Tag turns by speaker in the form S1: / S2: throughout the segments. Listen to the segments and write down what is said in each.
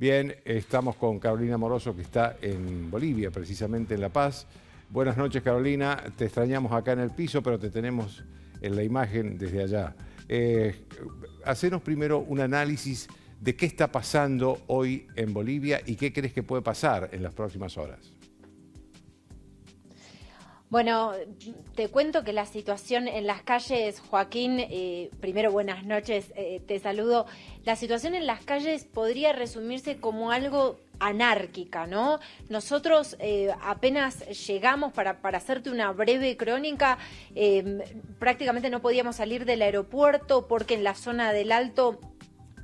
S1: Bien, estamos con Carolina Moroso que está en Bolivia, precisamente en La Paz. Buenas noches Carolina, te extrañamos acá en el piso, pero te tenemos en la imagen desde allá. Eh, primero un análisis de qué está pasando hoy en Bolivia y qué crees que puede pasar en las próximas horas.
S2: Bueno, te cuento que la situación en las calles, Joaquín, eh, primero buenas noches, eh, te saludo. La situación en las calles podría resumirse como algo anárquica, ¿no? Nosotros eh, apenas llegamos, para, para, hacerte una breve crónica, prácticamente no podíamos salir del aeropuerto porque en la zona del Alto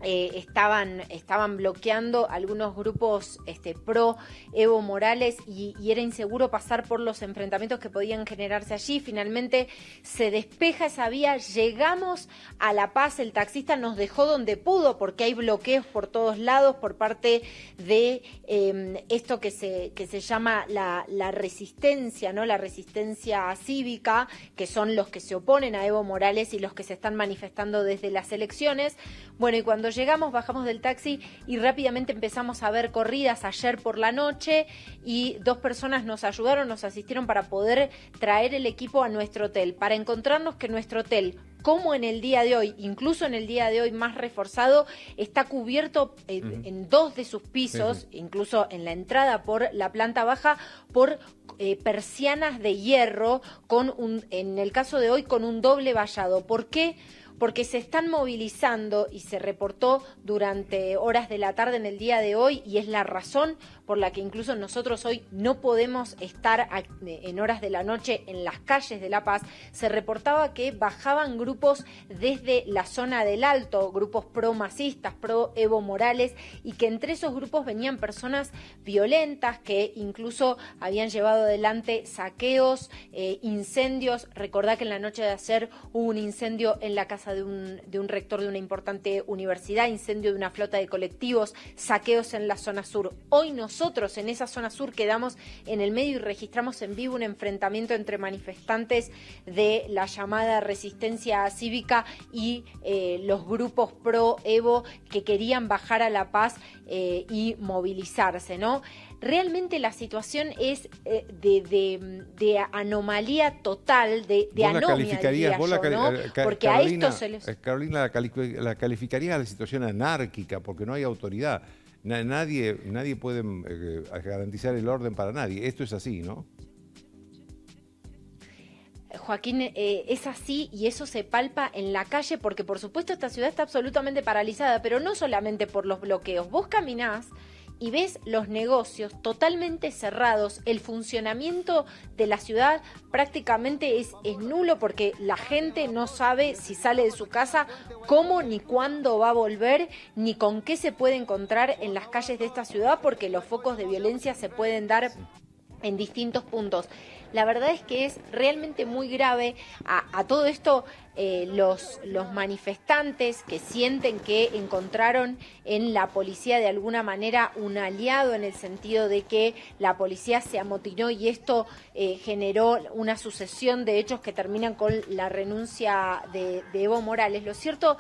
S2: eh, estaban, estaban bloqueando algunos grupos este, pro Evo Morales y, era inseguro pasar por los enfrentamientos que podían generarse allí. Finalmente se despeja esa vía, llegamos a La Paz, el taxista nos dejó donde pudo porque hay bloqueos por todos lados por parte de em, esto que se, que se llama la, la resistencia, ¿no? la resistencia cívica, que son los que se oponen a Evo Morales y los que se están manifestando desde las elecciones. Bueno, y cuando llegamos, bajamos del taxi y rápidamente empezamos a ver corridas ayer por la noche y dos personas nos ayudaron, nos asistieron para poder traer el equipo a nuestro hotel, para encontrarnos que nuestro hotel como en el día de hoy, incluso en el día de hoy más reforzado, está cubierto eh, en, dos de sus pisos, incluso en la entrada por la planta baja, por eh, persianas de hierro, con un, en el caso de hoy, con un doble vallado. ¿Por qué? porque se están movilizando y se reportó durante horas de la tarde en el día de hoy y es la razón por la que incluso nosotros hoy no podemos estar en horas de la noche en las calles de La Paz. Se reportaba que bajaban grupos desde la zona del Alto, grupos pro-masistas, pro-Evo Morales, y que entre esos grupos venían personas violentas que incluso habían llevado adelante saqueos, eh, incendios. Recordá que en la noche de ayer hubo un incendio en la casa de un, rector de una importante universidad, incendio de una flota de colectivos, saqueos en la zona sur. Hoy nosotros en esa zona sur quedamos en el medio y registramos en vivo un enfrentamiento entre manifestantes de la llamada resistencia cívica y eh, los grupos pro Evo que querían bajar a La Paz eh, y movilizarse, ¿no? realmente la situación es eh, de, anomalía total, de, de la calificarías, ¿no? Eh, porque a esto se les... Eh,
S1: Carolina la, la calificaría la situación anárquica, porque no hay autoridad. nadie, nadie puede garantizar el orden para nadie. Esto es así, ¿no?
S2: Joaquín, es así y eso se palpa en la calle porque por supuesto esta ciudad está absolutamente paralizada, pero no solamente por los bloqueos. Vos caminás y ves los negocios totalmente cerrados, el funcionamiento de la ciudad prácticamente es, nulo porque la gente no sabe si sale de su casa cómo ni cuándo va a volver, ni con qué se puede encontrar en las calles de esta ciudad porque los focos de violencia se pueden dar en distintos puntos. La verdad es que es realmente muy grave. A, todo esto, eh, los, los manifestantes que sienten que encontraron en la policía de alguna manera un aliado en el sentido de que la policía se amotinó y esto eh, generó una sucesión de hechos que terminan con la renuncia de Evo Morales. Lo cierto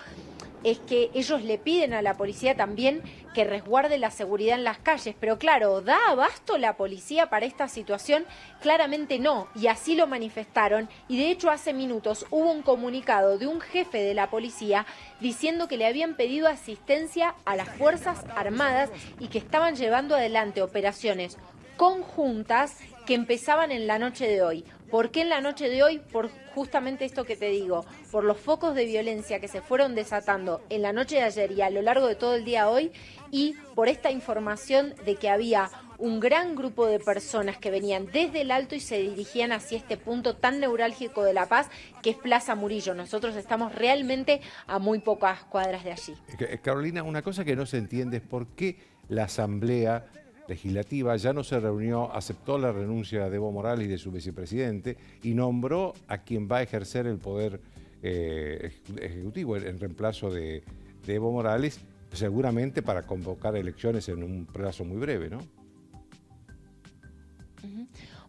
S2: es que ellos le piden a la policía también que resguarde la seguridad en las calles, pero claro, ¿da abasto la policía para esta situación? Claramente no, y así lo manifestaron, y de hecho hace minutos hubo un comunicado de un jefe de la policía diciendo que le habían pedido asistencia a las Fuerzas Armadas y que estaban llevando adelante operaciones conjuntas que empezaban en la noche de hoy. ¿Por qué en la noche de hoy? Por justamente esto que te digo, por los focos de violencia que se fueron desatando en la noche de ayer y a lo largo de todo el día hoy, y por esta información de que había un gran grupo de personas que venían desde el alto y se dirigían hacia este punto tan neurálgico de La Paz, que es Plaza Murillo. Nosotros estamos realmente a muy pocas cuadras de allí.
S1: Eh, Carolina, una cosa que no se entiende es por qué la Asamblea legislativa ya no se reunió, aceptó la renuncia de Evo Morales y de su vicepresidente y nombró a quien va a ejercer el poder eh, ejecutivo en reemplazo de, Evo Morales, seguramente para convocar elecciones en un plazo muy breve, ¿no?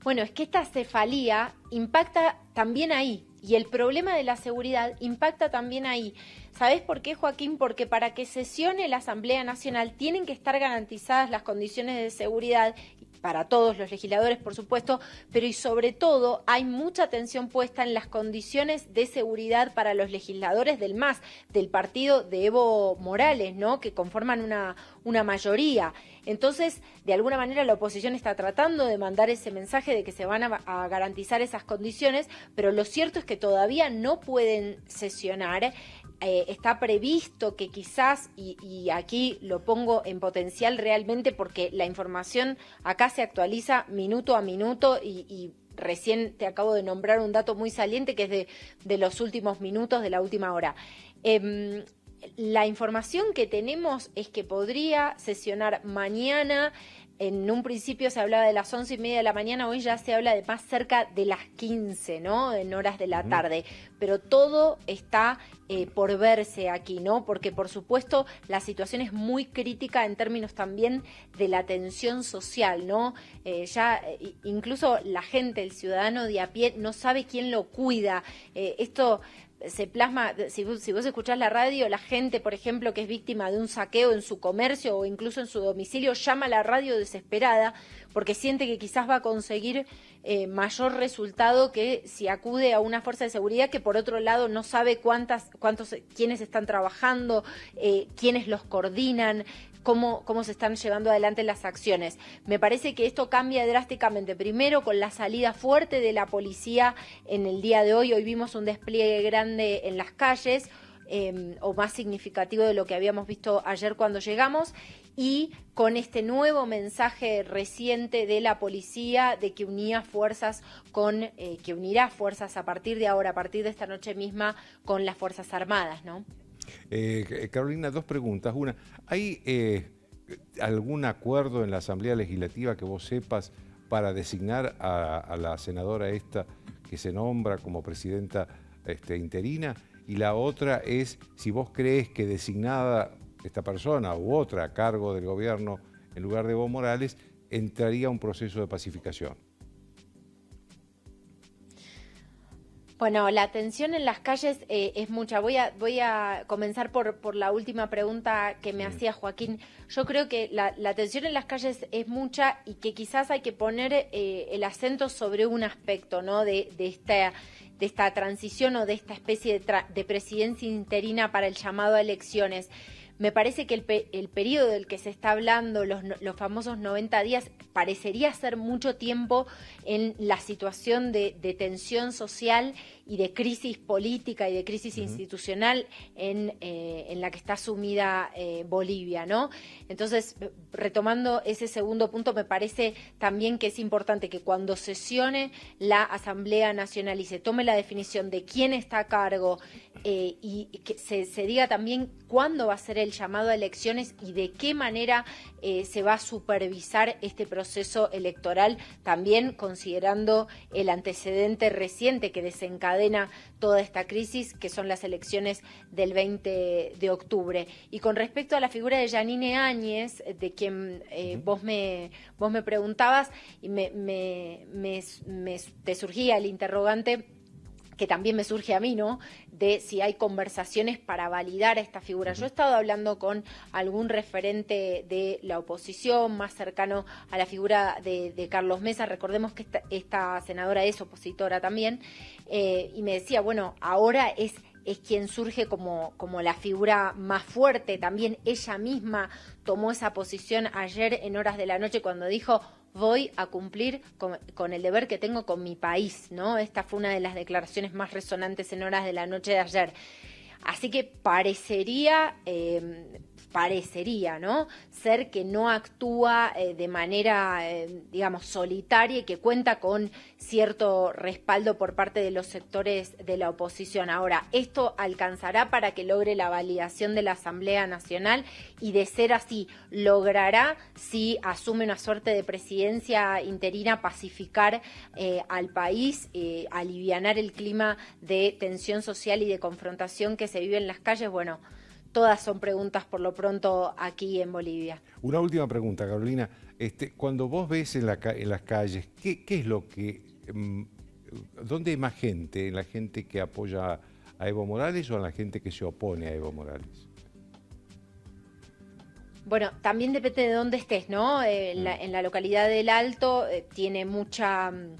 S2: Bueno, es que esta cefalía impacta también ahí y el problema de la seguridad impacta también ahí. ¿Sabes por qué, Joaquín? Porque para que sesione la Asamblea Nacional tienen que estar garantizadas las condiciones de seguridad para todos los legisladores, por supuesto, pero y sobre todo hay mucha atención puesta en las condiciones de seguridad para los legisladores del MAS, del partido de Evo Morales, ¿no? Que conforman una, una mayoría. Entonces, de alguna manera la oposición está tratando de mandar ese mensaje de que se van a, a garantizar esas condiciones, pero lo cierto es que todavía no pueden sesionar eh, está previsto que quizás, y, aquí lo pongo en potencial realmente porque la información acá se actualiza minuto a minuto y, recién te acabo de nombrar un dato muy saliente que es de, los últimos minutos, de la última hora. Em, la información que tenemos es que podría sesionar mañana en un principio se hablaba de las once y media de la mañana, hoy ya se habla de más cerca de las 15, ¿no? En horas de la tarde. Pero todo está eh, por verse aquí, ¿no? Porque por supuesto la situación es muy crítica en términos también de la atención social, ¿no? Eh, ya eh, incluso la gente, el ciudadano de a pie, no sabe quién lo cuida. esto se plasma, si vos, si escuchás la radio, la gente, por ejemplo, que es víctima de un saqueo en su comercio o incluso en su domicilio, llama a la radio desesperada porque siente que quizás va a conseguir eh, mayor resultado que si acude a una fuerza de seguridad que por otro lado no sabe cuántas, cuántos, quiénes están trabajando, eh, quiénes los coordinan, cómo, se están llevando adelante las acciones. Me parece que esto cambia drásticamente. Primero, con la salida fuerte de la policía en el día de hoy. Hoy vimos un despliegue grande en las calles. Em, o más significativo de lo que habíamos visto ayer cuando llegamos y con este nuevo mensaje reciente de la policía de que unía fuerzas con eh, que unirá fuerzas a partir de ahora a partir de esta noche misma con las fuerzas armadas, ¿no?
S1: Eh, eh, Carolina, dos preguntas. Una, ¿hay eh, algún acuerdo en la Asamblea Legislativa que vos sepas para designar a, la senadora esta que se nombra como presidenta este, interina? Y la otra es si vos crees que designada esta persona u otra a cargo del gobierno en lugar de Evo Morales, entraría un proceso de pacificación.
S2: Bueno, la tensión en las calles eh, es mucha. Voy a, voy a comenzar por, por la última pregunta que me hacía Joaquín. Yo creo que la, tensión en las calles es mucha y que quizás hay que poner eh, el acento sobre un aspecto ¿no? de, de, esta, de esta transición o de esta especie de, de presidencia interina para el llamado a elecciones me parece que el, periodo del que se está hablando, los, famosos 90 días, parecería ser mucho tiempo en la situación de, tensión social y de crisis política y de crisis institucional eh, en, la que está sumida eh, Bolivia, ¿no? Entonces, retomando ese segundo punto, me parece también que es importante que cuando sesione la Asamblea Nacional y se tome la definición de quién está a cargo eh, y que se, se diga también cuándo va a ser el el llamado a elecciones y de qué manera eh, se va a supervisar este proceso electoral, también considerando el antecedente reciente que desencadena toda esta crisis, que son las elecciones del 20 de octubre. Y con respecto a la figura de Janine Áñez, de quien eh, vos, me, vos me preguntabas y me, te surgía el interrogante que también me surge a mí, ¿no? De si hay conversaciones para validar esta figura. Yo he estado hablando con algún referente de la oposición más cercano a la figura de, Carlos Mesa, recordemos que esta, senadora es opositora también, eh, y me decía, bueno, ahora es es quien surge como, como la figura más fuerte. También ella misma tomó esa posición ayer en horas de la noche cuando dijo voy a cumplir con, el deber que tengo con mi país, ¿no? Esta fue una de las declaraciones más resonantes en horas de la noche de ayer. Así que parecería eh, parecería, ¿no? Ser que no actúa eh, de manera, eh, digamos, solitaria y que cuenta con cierto respaldo por parte de los sectores de la oposición. Ahora, ¿esto alcanzará para que logre la validación de la Asamblea Nacional? Y de ser así, ¿logrará, si asume una suerte de presidencia interina, pacificar eh, al país, alivianar el clima de tensión social y de confrontación que se vive en las calles? Bueno, todas son preguntas por lo pronto aquí en Bolivia.
S1: Una última pregunta, Carolina. Este, cuando vos ves en, las calles, ¿qué, es lo que... Mm, ¿Dónde hay más gente? ¿En la gente que apoya a Evo Morales o en la gente que se opone a Evo Morales?
S2: Bueno, también depende de dónde estés, ¿no? Eh, mm. en, la, localidad del Alto eh, tiene mucha mm,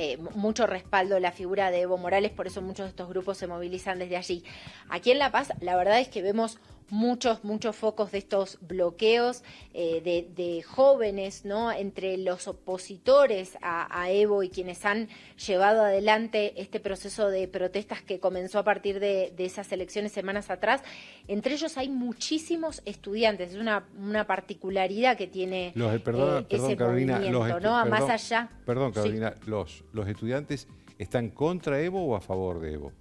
S2: eh, mucho respaldo la figura de Evo Morales, por eso muchos de estos grupos se movilizan desde allí. Aquí en La Paz, la verdad es que vemos muchos, muchos focos de estos bloqueos eh, de, jóvenes, ¿no? Entre los opositores a, Evo y quienes han llevado adelante este proceso de protestas que comenzó a partir de, esas elecciones semanas atrás. Entre ellos hay muchísimos estudiantes, es una, particularidad que tiene eh, eh, ese Carolina, Más allá.
S1: Perdón, Carolina, los, los estudiantes están contra Evo o a favor de Evo?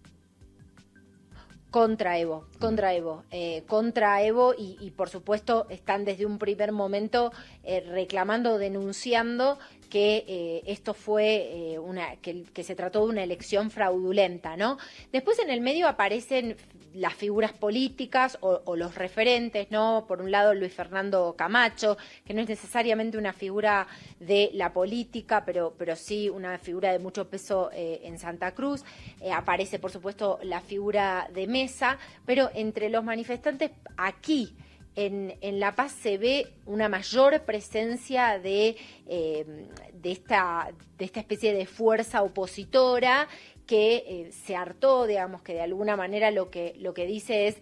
S2: Contra Evo, contra Evo, eh, contra Evo y, por supuesto están desde un primer momento eh, reclamando, denunciando que eh, esto fue una, que, que, se trató de una elección fraudulenta, ¿no? Después en el medio aparecen las figuras políticas o, los referentes, ¿no? Por un lado, Luis Fernando Camacho, que no es necesariamente una figura de la política, pero, pero sí una figura de mucho peso eh, en Santa Cruz. Eh, aparece, por supuesto, la figura de Mesa, pero entre los manifestantes aquí, en, La Paz se ve una mayor presencia de, eh, de, esta, de esta especie de fuerza opositora que eh, se hartó, digamos, que de alguna manera lo que, lo que dice es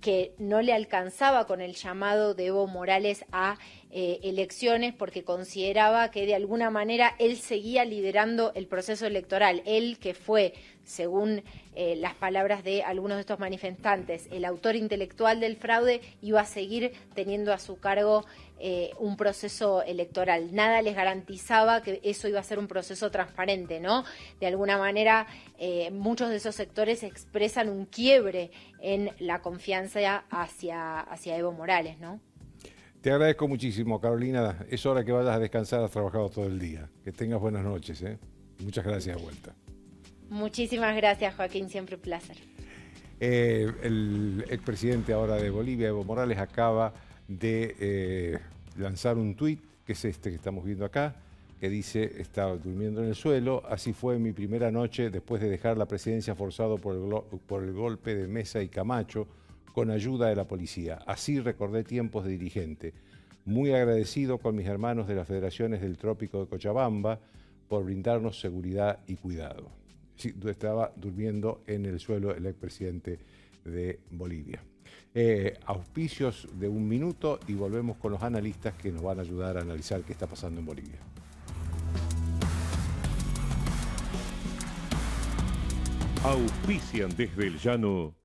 S2: que no le alcanzaba con el llamado de Evo Morales a eh, elecciones porque consideraba que de alguna manera él seguía liderando el proceso electoral. Él que fue, según eh, las palabras de algunos de estos manifestantes, el autor intelectual del fraude, iba a seguir teniendo a su cargo eh, un proceso electoral. Nada les garantizaba que eso iba a ser un proceso transparente, ¿no? De alguna manera, muchos de esos sectores expresan un quiebre en la confianza hacia, hacia Evo Morales, ¿no?
S1: Te agradezco muchísimo, Carolina. Es hora que vayas a descansar, has trabajado todo el día. Que tengas buenas noches. ¿eh? Muchas gracias de vuelta.
S2: Muchísimas gracias, Joaquín. Siempre un placer.
S1: Eh, el expresidente ahora de Bolivia, Evo Morales, acaba de eh, lanzar un tuit, que es este que estamos viendo acá, que dice, estaba durmiendo en el suelo, así fue mi primera noche después de dejar la presidencia forzado por el golpe de Mesa y Camacho, con ayuda de la policía. Así recordé tiempos de dirigente. Muy agradecido con mis hermanos de las federaciones del Trópico de Cochabamba por brindarnos seguridad y cuidado. estaba durmiendo en el suelo el expresidente de Bolivia. Eh, auspicios de un minuto y volvemos con los analistas que nos van a ayudar a analizar qué está pasando en Bolivia. Auspician desde el llano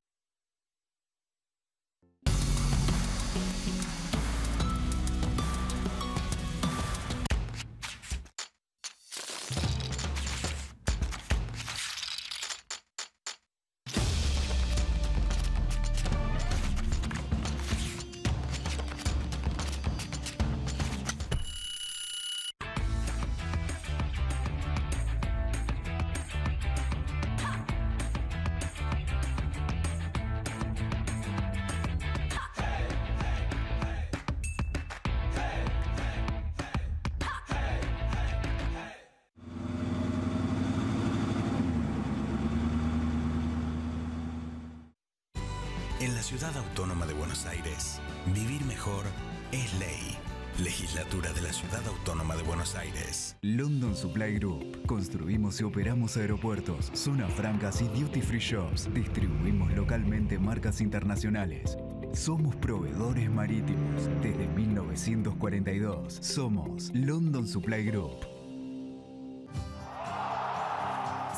S2: operamos aeropuertos, zonas francas y duty free shops. Distribuimos localmente marcas internacionales. Somos proveedores marítimos desde 1942. Somos London Supply Group.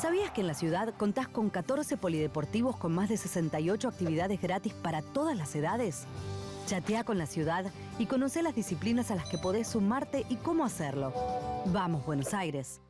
S2: ¿Sabías que en la ciudad contás con 14 polideportivos con más de 68 actividades gratis para todas las edades? Chatea con la ciudad y conoce las disciplinas a las que podés sumarte y cómo hacerlo. Vamos, Buenos Aires.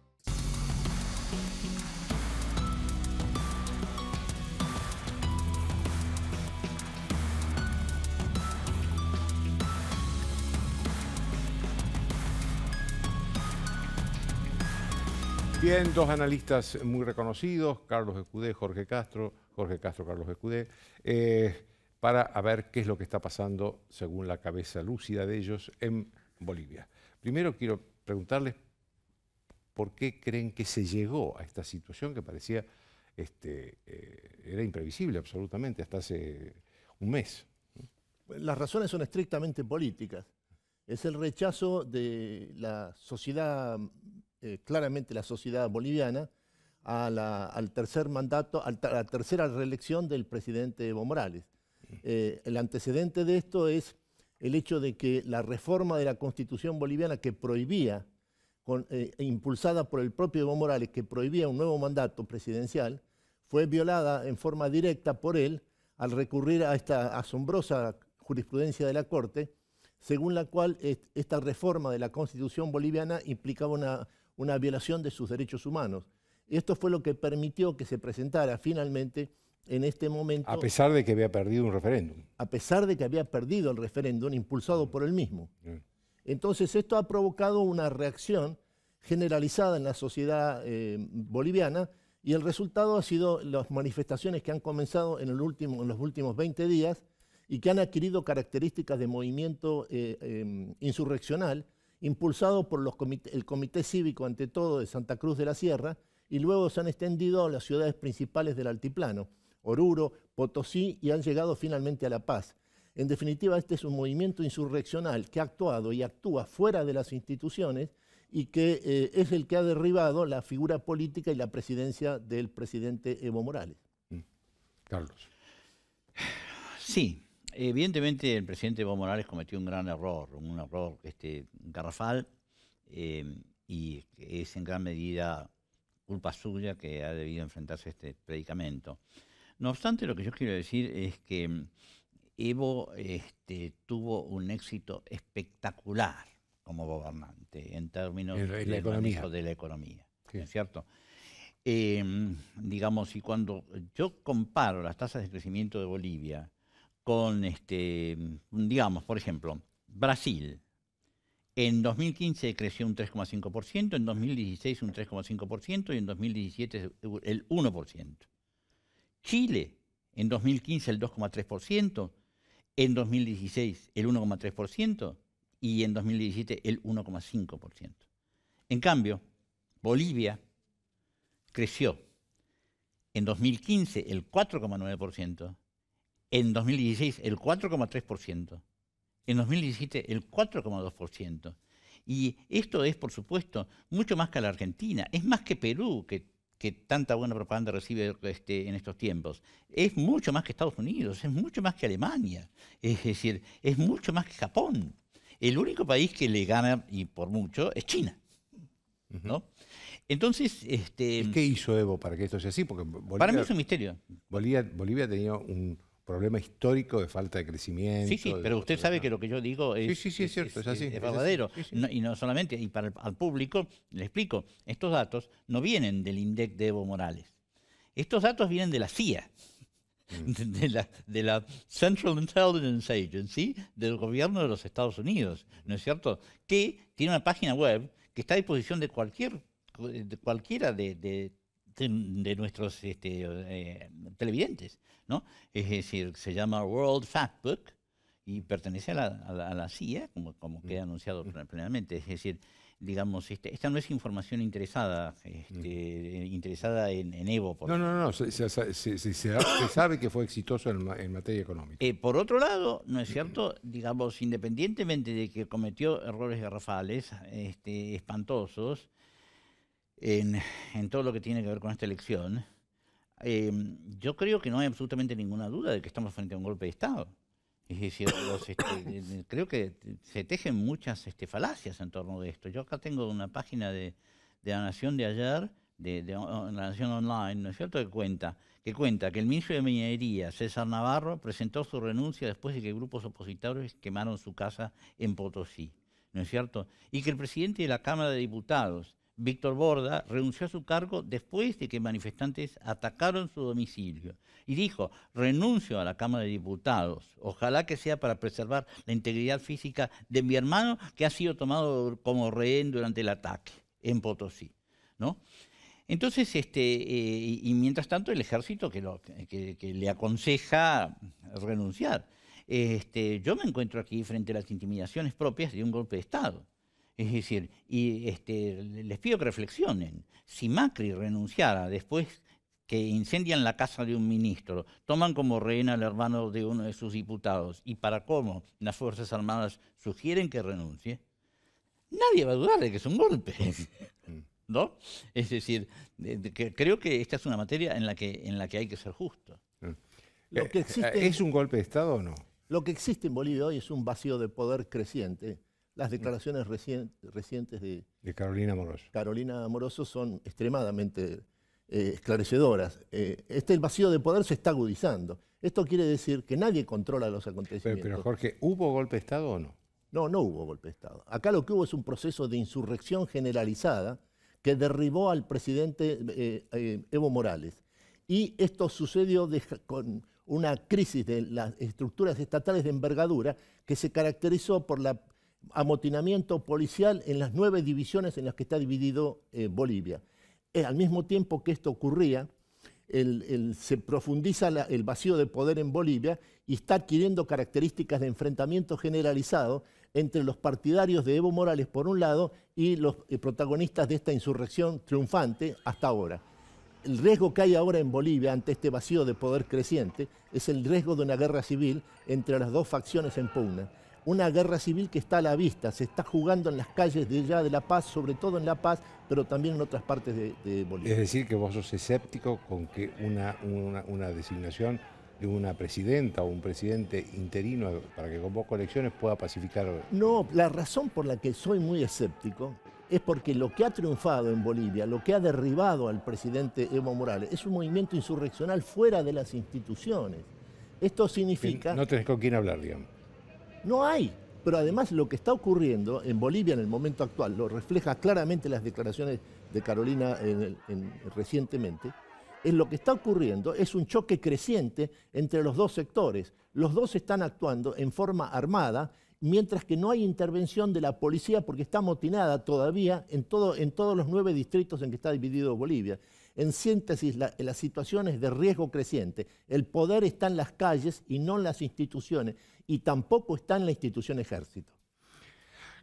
S1: Bien, dos analistas muy reconocidos, Carlos Escudé, Jorge Castro, Jorge Castro, Carlos Escudé, eh, para ver qué es lo que está pasando, según la cabeza lúcida de ellos, en Bolivia. Primero quiero preguntarles por qué creen que se llegó a esta situación que parecía, este, eh, era imprevisible absolutamente hasta hace
S3: un mes. Las razones son estrictamente políticas. Es el rechazo de la sociedad eh, claramente la sociedad boliviana al tercer mandato, a la tercera reelección del presidente Evo Morales. Eh, el antecedente de esto es el hecho de que la reforma de la constitución boliviana que prohibía, eh, e impulsada por el propio Evo Morales, que prohibía un nuevo mandato presidencial, fue violada en forma directa por él al recurrir a esta asombrosa jurisprudencia de la Corte, según la cual esta reforma de la Constitución boliviana implicaba una, una violación de sus derechos humanos. Esto fue lo que permitió que se presentara finalmente en este momento... A pesar de que había perdido un referéndum. A pesar de que había perdido el referéndum impulsado mm. por él mismo. Mm. Entonces esto ha provocado una reacción generalizada en la sociedad eh, boliviana y el resultado ha sido las manifestaciones que han comenzado en, el último, en los últimos 20 días y que han adquirido características de movimiento eh, em, insurreccional impulsado por los el Comité Cívico, ante todo, de Santa Cruz de la Sierra, y luego se han extendido a las ciudades principales del altiplano, Oruro, Potosí, y han llegado finalmente a La Paz. En definitiva, este es un movimiento insurreccional que ha actuado y actúa fuera de las instituciones y que eh, es el que ha derribado la figura política y la presidencia del presidente Evo Morales. Mm.
S4: Carlos. Sí, Evidentemente el presidente Evo Morales cometió un gran error, un error este, garrafal, em, y es en gran medida culpa suya que ha debido enfrentarse a este predicamento. No obstante, lo que yo quiero decir es que em, Evo este, tuvo un éxito espectacular como gobernante en términos de la economía, es cierto? Em, digamos, y cuando yo comparo las tasas de crecimiento de Bolivia con, este, mm, digamos, por ejemplo, Brasil. En 2015 creció un 3,5%, en 2016 un 3,5% y en 2017 el 1%. Chile, en 2015 el 2,3%, en 2016 el 1,3% y en 2017 el 1,5%. En cambio, Bolivia creció en 2015 el 4,9%, en 2016 el 4,3%, en 2017 el 4,2%. Y esto es, por supuesto, mucho más que la Argentina, es más que Perú, que, tanta buena propaganda recibe este, en estos tiempos, es mucho más que Estados Unidos, es mucho más que Alemania, es decir, es mucho más que Japón. El único país que le gana, y por mucho, es China. ¿no? Entonces, este,
S1: ¿qué hizo Evo para que esto sea así? Porque para mí es un misterio. Bolivia, Bolivia tenía un, problema histórico de falta de crecimiento. Sí, sí,
S4: pero usted sabe que lo que yo digo es, sí, es, cierto, es, verdadero. y no solamente, y para el público, le explico, estos datos no vienen del INDEC de Evo Morales. Estos datos vienen de la CIA, mm. de, la, de, la, Central Intelligence Agency del gobierno de los Estados Unidos, ¿no es cierto? Que tiene una página web que está a disposición de cualquier cualquiera de, de este, de nuestros este, eh, televidentes, ¿no? Es decir, se llama World Factbook y pertenece a la, CIA, como, mm. queda anunciado mm. plenamente. Es decir, digamos, este, esta no es información interesada, mm. interesada en, Evo. no, no,
S1: no, se, sabe que fue exitoso en, materia
S4: económica. Eh, por otro lado, ¿no es cierto? Digamos, independientemente de que cometió errores garrafales este, espantosos, en, todo lo que tiene que ver con esta elección, em, yo creo que no hay absolutamente ninguna duda de que estamos frente a un golpe de Estado. Es decir, este, creo que se tejen muchas este, falacias en torno de esto. Yo acá tengo una página de, La Nación de ayer, de, La Nación Online, ¿no es cierto?, que cuenta, que cuenta que el ministro de Minería, César Navarro, presentó su renuncia después de que grupos opositores quemaron su casa en Potosí, ¿no es cierto? Y que el presidente de la Cámara de Diputados, Víctor Borda renunció a su cargo después de que manifestantes atacaron su domicilio y dijo, renuncio a la Cámara de Diputados, ojalá que sea para preservar la integridad física de mi hermano que ha sido tomado como rehén durante el ataque en Potosí. ¿no? Entonces, este, eh, y mientras tanto el ejército que, le aconseja renunciar. Este, yo me encuentro aquí frente a las intimidaciones propias de un golpe de Estado. Es decir, y este, les pido que reflexionen. Si Macri renunciara después que incendian la casa de un ministro, toman como rehén al hermano de uno de sus diputados y para cómo las Fuerzas Armadas sugieren que renuncie, nadie va a dudar de que es un golpe. ¿No? Es decir, creo que esta es una materia en la que, en la que hay que ser justo. Mm.
S3: Eh, ¿Es un golpe de Estado o no? Lo que existe en Bolivia hoy es un vacío de poder creciente las declaraciones recientes de, de, Carolina Amoroso. Carolina Amoroso son extremadamente eh, esclarecedoras. Eh, este vacío de poder se está agudizando. Esto quiere decir que nadie controla los acontecimientos. Pero, Jorge, ¿hubo golpe de Estado o no? No, no hubo golpe de Estado. Acá lo que hubo es un proceso de insurrección generalizada que derribó al presidente eh, Evo Morales. Y esto sucedió con una crisis de las estructuras estatales de envergadura que se caracterizó por la amotinamiento policial en las nueve divisiones en las que está dividido eh, Bolivia. Eh, al mismo tiempo que esto ocurría, se profundiza el vacío de poder en Bolivia y está adquiriendo características de enfrentamiento generalizado entre los partidarios de Evo Morales por un lado y los eh, protagonistas de esta insurrección triunfante hasta ahora. El riesgo que hay ahora en Bolivia ante este vacío de poder creciente es el riesgo de una guerra civil entre las dos facciones en Puna una guerra civil que está a la vista, se está jugando en las calles de allá de La Paz, sobre todo en La Paz, pero también en otras partes de, Bolivia. Es decir,
S1: que vos sos escéptico con que una, designación de una presidenta o
S3: un presidente interino para que vos elecciones pueda pacificar. No, la razón por la que soy muy escéptico es porque lo que ha triunfado en Bolivia, lo que ha derribado al presidente Evo Morales, es un movimiento insurreccional fuera de las instituciones. Esto significa... No
S1: tenés con quién hablar,
S3: digamos. No hay. Pero además lo que está ocurriendo en Bolivia en el momento actual, lo refleja claramente las declaraciones de Carolina en, recientemente, es lo que está ocurriendo, es un choque creciente entre los dos sectores. Los dos están actuando en forma armada, mientras que no hay intervención de la policía porque está motinada todavía en, todos los nueve distritos en que está dividido Bolivia. En síntesis, la situación es de riesgo creciente. El poder está en las calles y no en las instituciones y tampoco está en la institución ejército.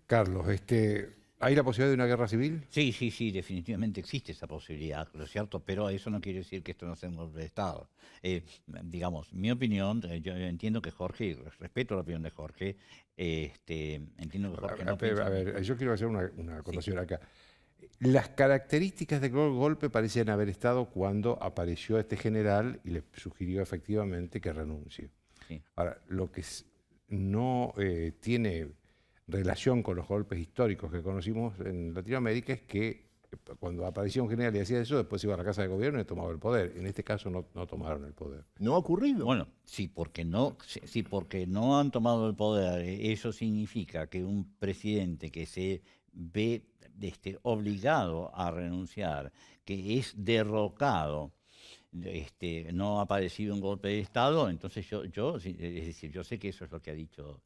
S4: Carlos, este, ¿hay la posibilidad de una guerra civil? Sí, sí, sí, definitivamente existe esa posibilidad, lo cierto? Pero eso no quiere decir que esto no sea un golpe de Estado. Eh, digamos, mi opinión, eh, yo entiendo que Jorge, respeto la opinión de Jorge, este, entiendo que Jorge... no piensa... a ver, yo
S1: quiero hacer una, una acotación acá. Las características del golpe parecían haber estado cuando apareció este general y le sugirió efectivamente que renuncie. Ahora, lo que no eh, tiene relación con los golpes históricos que conocimos en Latinoamérica es que eh, cuando apareció un general y hacía eso, después iba a la
S4: casa de gobierno y tomaba el poder. En este caso no, tomaron el poder. No ha ocurrido. Bueno, sí porque, no, sí, porque no han tomado el poder. Eso significa que un presidente que se ve este, obligado a renunciar, que es derrocado, este, no ha padecido un golpe de Estado, entonces yo, yo, es decir, yo sé que eso es lo que ha dicho,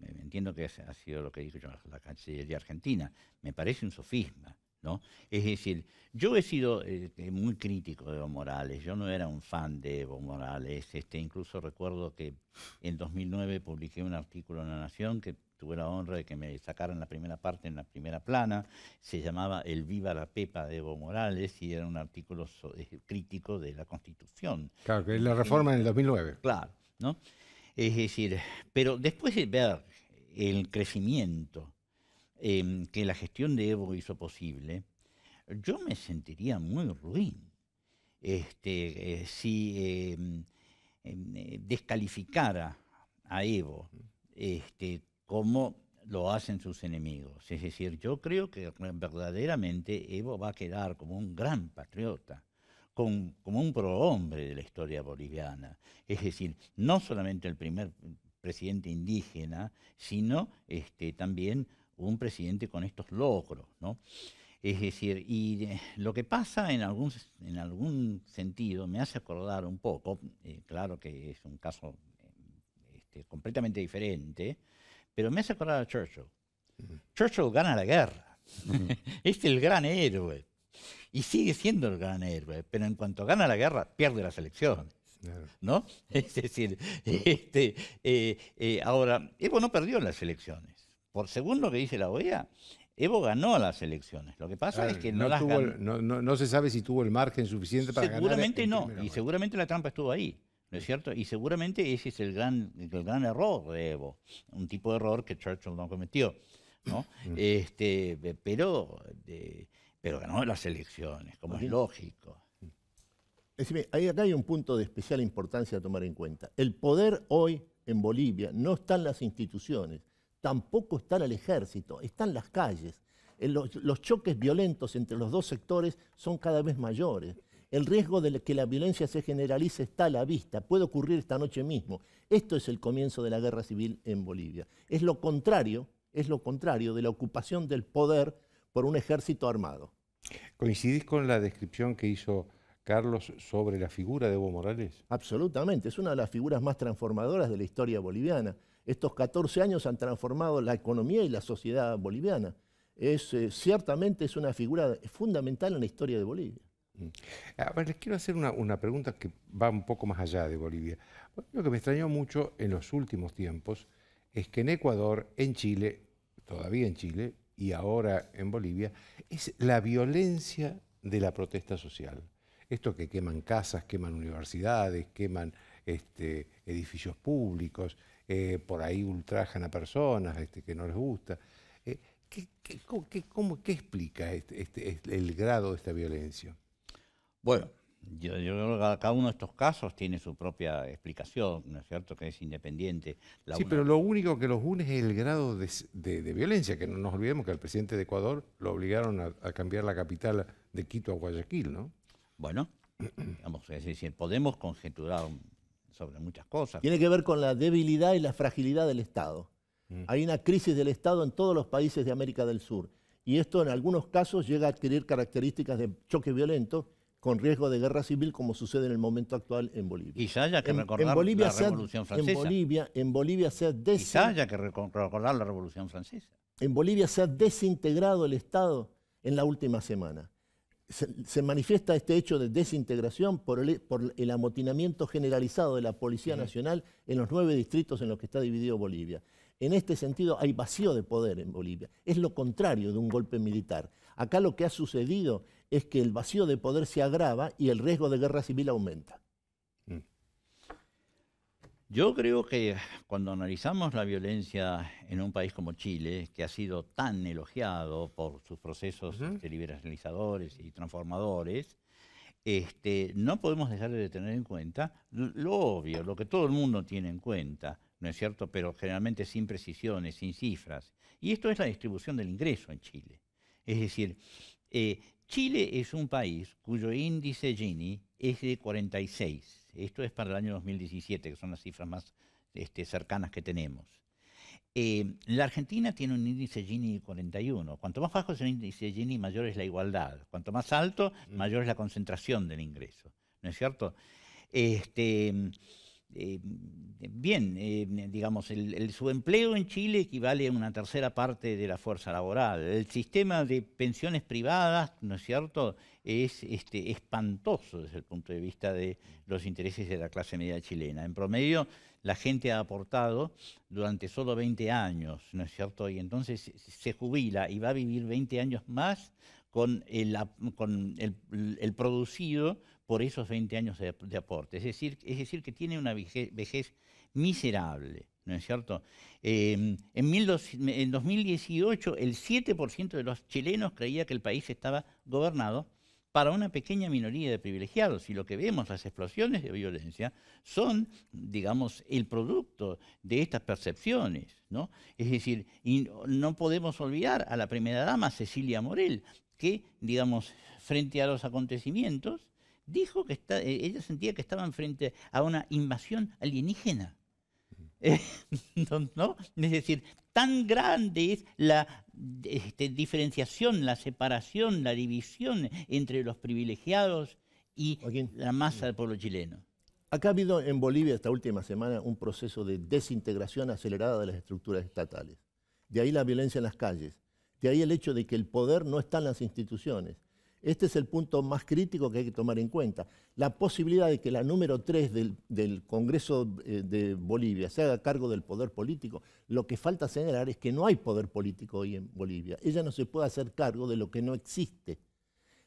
S4: entiendo que ha sido lo que dijo la Cancillería Argentina, me parece un sofisma. ¿No? Es decir, yo he sido eh, eh, muy crítico de Evo Morales, yo no era un fan de Evo Morales, este, incluso recuerdo que en 2009 publiqué un artículo en La Nación que tuve la honra de que me sacaran la primera parte en la primera plana, se llamaba El Viva la Pepa de Evo Morales y era un artículo eh, crítico de la Constitución. Claro, que es la reforma en el 2009. Claro, ¿no? Es decir, pero después de ver el crecimiento em, que la gestión de Evo hizo posible, yo me sentiría muy ruin este, eh, si em, em, descalificara a Evo este, como lo hacen sus enemigos. Es decir, yo creo que verdaderamente Evo va a quedar como un gran patriota, como, un prohombre de la historia boliviana. Es decir, no solamente el primer presidente indígena, sino este, también un presidente con estos logros. ¿no? Es decir, y lo que pasa en algún, sentido me hace acordar un poco, eh, claro que es un caso eh, este, completamente diferente, pero me hace acordar a Churchill. Churchill gana la guerra. es el gran héroe. Y sigue siendo el gran héroe. Pero en cuanto gana la guerra, pierde las elecciones. ¿No? Es decir, este, eh, eh, ahora, Evo no perdió las elecciones. Por segundo que dice la OEA, Evo ganó las elecciones. Lo que pasa es que no, las ganó.
S1: no, se sabe si tuvo el margen
S4: suficiente para ganar. Seguramente no. Y seguramente la trampa estuvo ahí. ¿No es cierto? Y seguramente ese es el gran, el gran error de Evo, un tipo de error que Churchill no cometió. ¿no? Mm. este, pero, de, pero ganó las elecciones, como es lógico.
S3: ahí, acá hay un punto de especial importancia a tomar en cuenta. El poder hoy en Bolivia no está en las instituciones, tampoco está en el ejército, están las calles. Eh, los choques violentos entre los dos sectores son cada vez mayores. El riesgo de que la violencia se generalice está a la vista, puede ocurrir esta noche mismo. Esto es el comienzo de la guerra civil en Bolivia. Es lo contrario, es lo contrario de la ocupación del poder por un ejército armado. ¿Coincidís con la descripción que hizo Carlos, sobre la figura de Evo Morales? Absolutamente, es una de las figuras más transformadoras de la historia boliviana. Estos 14 años han transformado la economía y la sociedad boliviana. Es, eh, ciertamente es una figura fundamental en la historia de Bolivia. Mm. les quiero hacer una, pregunta que va un poco más allá de Bolivia. Lo que me extrañó mucho
S1: en los últimos tiempos es que en Ecuador, en Chile, todavía en Chile y ahora en Bolivia, es la violencia de la protesta social. Esto que queman casas, queman universidades, queman este, edificios públicos, eh, por ahí ultrajan a personas este, que no les gusta. Eh, ¿qué,
S4: explica este, el grado de esta violencia? Bueno, yo, creo que cada uno de estos casos tiene su propia explicación, ¿no es cierto? Que es independiente. sí, pero
S1: lo único que los une es el grado de, violencia, que no nos olvidemos que al presidente de Ecuador lo obligaron a, cambiar la capital de Quito a Guayaquil, ¿no?
S4: Bueno, vamos a decir, podemos conjeturar sobre muchas cosas. Tiene
S3: que ver con la debilidad y la fragilidad del Estado. Mm. Hay una crisis del Estado en todos los países de América del Sur. Y esto en algunos casos llega a adquirir características de choque violento con riesgo de guerra civil como sucede en el momento actual en Bolivia. Quizá
S4: haya que recordar Bolivia la Revolución Francesa.
S3: En Bolivia, se ha haya que recordar la Revolución Francesa. En Bolivia se ha desintegrado el Estado en la última semana. Se, manifiesta este hecho de desintegración por el, amotinamiento generalizado de la Policía Nacional en los nueve distritos en los que está dividido Bolivia. En este sentido hay vacío de poder en Bolivia. Es lo contrario de un golpe militar. Acá lo que ha sucedido es que el vacío de poder se agrava y el riesgo de guerra civil aumenta. Mm.
S4: Yo creo que cuando analizamos la violencia en un país como Chile, que ha sido tan elogiado por sus procesos de este, liberalizadores y transformadores, este, no podemos dejar de tener en cuenta lo obvio, lo que todo el mundo tiene en cuenta, ¿no es cierto? Pero generalmente sin precisiones, sin cifras. Y esto es la distribución del ingreso en Chile. Es decir, eh, Chile es un país cuyo índice Gini es de 46. Esto es para el año 2017, que son las cifras más este, cercanas que tenemos. Eh, la Argentina tiene un índice Gini de 41. Cuanto más bajo es el índice Gini, mayor es la igualdad. Cuanto más alto, mm. mayor es la concentración del ingreso. ¿No es cierto? Este, eh, bien, eh, digamos, el, subempleo en Chile equivale a una tercera parte de la fuerza laboral. El sistema de pensiones privadas, ¿no es cierto?, es este, espantoso desde el punto de vista de los intereses de la clase media chilena. En promedio, la gente ha aportado durante solo 20 años, ¿no es cierto?, y entonces se jubila y va a vivir 20 años más con el, producido por esos 20 años de, aporte. Es decir, es decir, que tiene una vejez, miserable. ¿no es cierto? Em, en, 2018 el 7% de los chilenos creía que el país estaba gobernado para una pequeña minoría de privilegiados. Y lo que vemos, las explosiones de violencia, son, digamos, el producto de estas percepciones. ¿no? Es decir, y no podemos olvidar a la primera dama Cecilia Morel, que, digamos, frente a los acontecimientos, dijo que eh, ella sentía que estaban frente a una invasión alienígena. Mm. Eh, ¿no? Es decir, tan grande es la este, diferenciación, la separación, la división entre los privilegiados
S3: y la masa del pueblo chileno. Acá ha habido en Bolivia esta última semana un proceso de desintegración acelerada de las estructuras estatales. De ahí la violencia en las calles que hay el hecho de que el poder no está en las instituciones. Este es el punto más crítico que hay que tomar en cuenta. La posibilidad de que la número 3 del, del Congreso eh, de Bolivia se haga cargo del poder político, lo que falta señalar es que no hay poder político hoy en Bolivia. Ella no se puede hacer cargo de lo que no existe.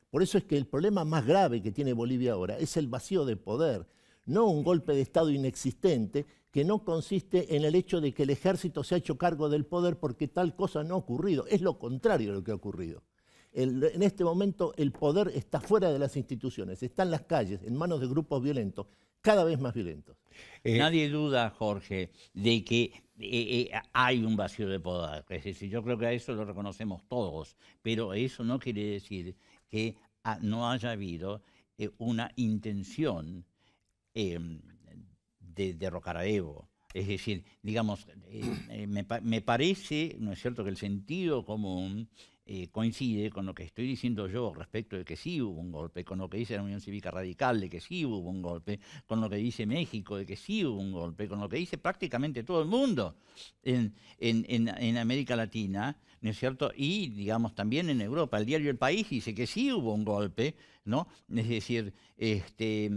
S3: Por eso es que el problema más grave que tiene Bolivia ahora es el vacío de poder, no un golpe de Estado inexistente que no consiste en el hecho de que el ejército se ha hecho cargo del poder porque tal cosa no ha ocurrido. Es lo contrario de lo que ha ocurrido. en este momento el poder está fuera de las instituciones, está en las calles, en manos de grupos violentos, cada vez más violentos.
S4: Eh, Nadie duda, Jorge, de que eh, eh, hay un vacío de poder. Es decir, yo creo que a eso lo reconocemos todos, pero eso no quiere decir que ah, no haya habido una intención em, de derrocar a Evo. Es decir, digamos, eh, eh, me, parece, ¿no es cierto?, que el sentido común eh, coincide con lo que estoy diciendo yo respecto de que sí hubo un golpe, con lo que dice la Unión Cívica Radical de que sí hubo un golpe, con lo que dice México de que sí hubo un golpe, con lo que dice prácticamente todo el mundo en América Latina, ¿no es cierto? Y, digamos, también en Europa, el diario El País dice que sí hubo un golpe, ¿no? Es decir, este,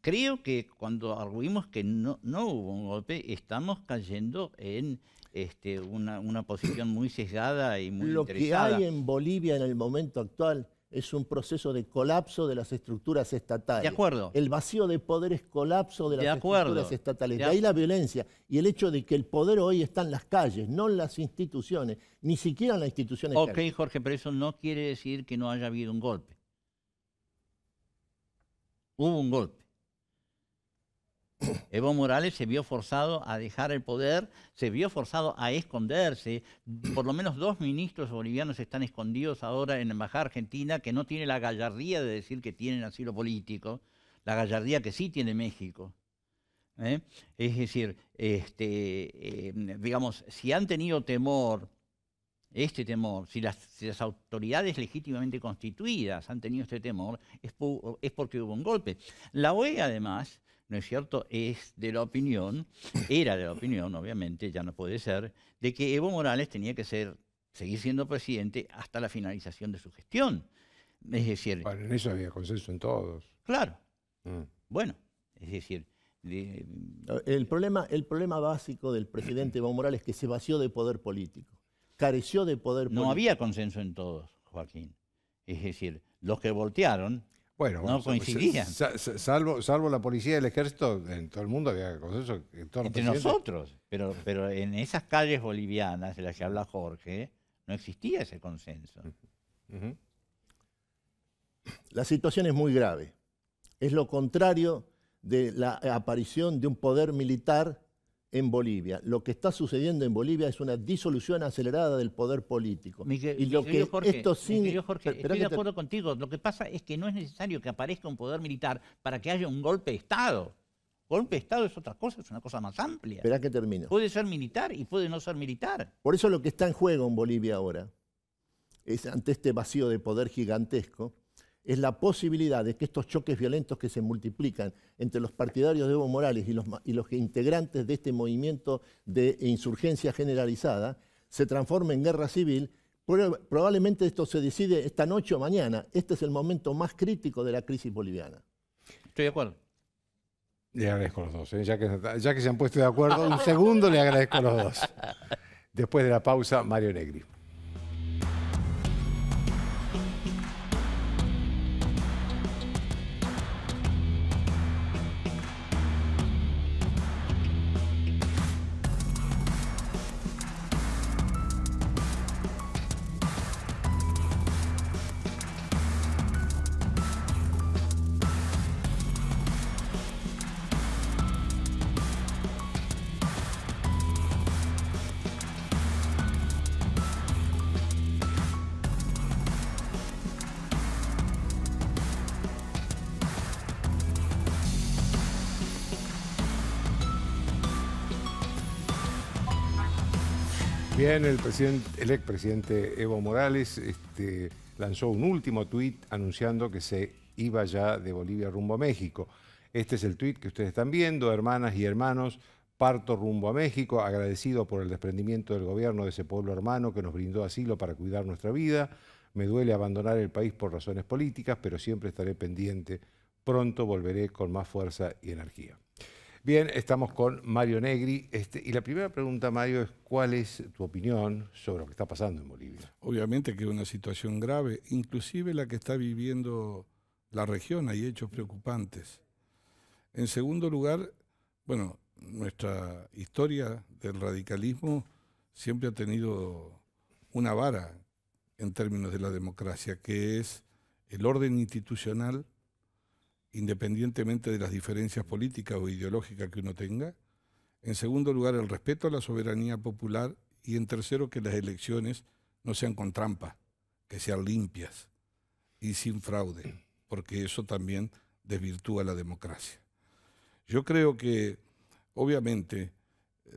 S4: creo que cuando arguimos que no, no hubo un golpe, estamos cayendo en este, una, posición muy sesgada y muy Lo que hay
S3: en Bolivia en el momento actual es un proceso de colapso de las estructuras estatales. De acuerdo. El vacío de poder es colapso de las estructuras estatales. De, ahí la violencia y el hecho de que el poder hoy está en las calles, no en las instituciones, ni siquiera en las instituciones. Ok,
S4: Jorge, pero eso no quiere decir que no haya habido un golpe. Hubo un golpe. Evo Morales se vio forzado a dejar el poder, se vio forzado a esconderse. Por lo menos dos ministros bolivianos están escondidos ahora en la Embajada Argentina, que no tiene la gallardía de decir que tienen asilo político, la gallardía que sí tiene México. ¿eh? Es decir, este, eh, digamos, si han tenido temor, este temor, si las, autoridades legítimamente constituidas han tenido este temor, es, es porque hubo un golpe. La OEA, además, ¿no es cierto?, es de la opinión, era de la opinión, obviamente, ya no puede ser, de que Evo Morales tenía que ser, seguir siendo presidente hasta la finalización de su gestión. Es decir... Bueno, en eso había consenso en todos. Claro. Mm.
S3: Bueno, es decir... el, problema, el problema básico del presidente Evo Morales es que se vació de poder político, careció de poder político. No había
S4: consenso en todos, Joaquín. Es decir, los que voltearon
S3: bueno, no pues, coincidían.
S4: Salvo, salvo la policía y el ejército, en todo el mundo había consenso. En todos Entre nosotros, pero, pero en esas calles bolivianas de las que habla Jorge, no existía ese
S3: consenso. La situación es muy grave. Es lo contrario de la aparición de un poder militar en Bolivia. Lo que está sucediendo en Bolivia es una disolución acelerada del poder político. Miguel, y lo que Jorge, esto estoy de acuerdo
S4: contigo. Lo que pasa es que no es necesario que aparezca un poder militar para que haya un golpe de Estado. Golpe de Estado es otra cosa, es una cosa más amplia. Espera que termine. Puede ser militar y puede no ser militar.
S3: Por eso lo que está en juego en Bolivia ahora es ante este vacío de poder gigantesco es la posibilidad de que estos choques violentos que se multiplican entre los partidarios de Evo Morales y los, integrantes de este movimiento de insurgencia generalizada se transforme en guerra civil. Probablemente esto se decide esta noche o mañana. Este es el momento más crítico de la crisis boliviana.
S4: Estoy de acuerdo.
S1: Le agradezco a los dos, ¿eh? ya que se han puesto de acuerdo, un segundo le agradezco a los dos. Después de la pausa, Mario Negri. el, presidente, expresidente Evo Morales este, lanzó un último tuit anunciando que se iba ya de Bolivia rumbo a México. Este es el tuit que ustedes están viendo, hermanas y hermanos, parto rumbo a México, agradecido por el desprendimiento del gobierno de ese pueblo hermano que nos brindó asilo para cuidar nuestra vida. Me duele abandonar el país por razones políticas, pero siempre estaré pendiente. Pronto volveré con más fuerza y energía. Bien, estamos con Mario Negri. Este,
S5: y la primera pregunta, Mario, es cuál es tu opinión sobre lo que está pasando en Bolivia. Obviamente que es una situación grave, inclusive la que está viviendo la región, hay hechos preocupantes. En segundo lugar, bueno, nuestra historia del radicalismo siempre ha tenido una vara en términos de la democracia, que es el orden institucional independientemente de las diferencias políticas o ideológicas que uno tenga. En segundo lugar, el respeto a la soberanía popular. Y en tercero, que las elecciones no sean con trampa, que sean limpias y sin fraude, porque eso también desvirtúa la democracia. Yo creo que, obviamente,